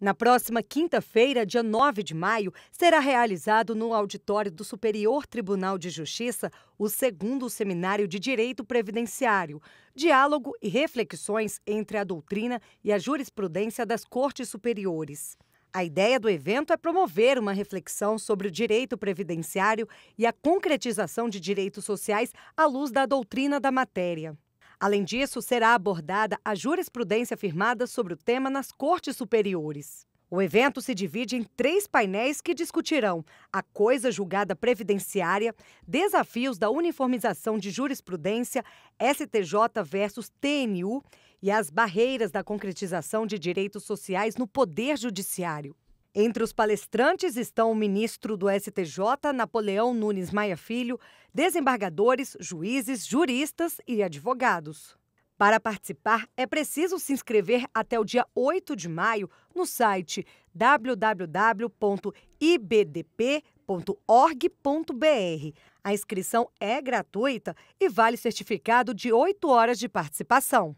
Na próxima quinta-feira, dia 9 de maio, será realizado no auditório do Superior Tribunal de Justiça o segundo seminário de Direito Previdenciário, diálogo e reflexões entre a doutrina e a jurisprudência das Cortes Superiores. A ideia do evento é promover uma reflexão sobre o direito previdenciário e a concretização de direitos sociais à luz da doutrina da matéria. Além disso, será abordada a jurisprudência firmada sobre o tema nas cortes superiores. O evento se divide em três painéis que discutirão a coisa julgada previdenciária, desafios da uniformização de jurisprudência, STJ versus TNU e as barreiras da concretização de direitos sociais no Poder Judiciário. Entre os palestrantes estão o ministro do STJ, Napoleão Nunes Maia Filho, desembargadores, juízes, juristas e advogados. Para participar, é preciso se inscrever até o dia 8 de maio no site www.ibdp.org.br. A inscrição é gratuita e vale certificado de 8 horas de participação.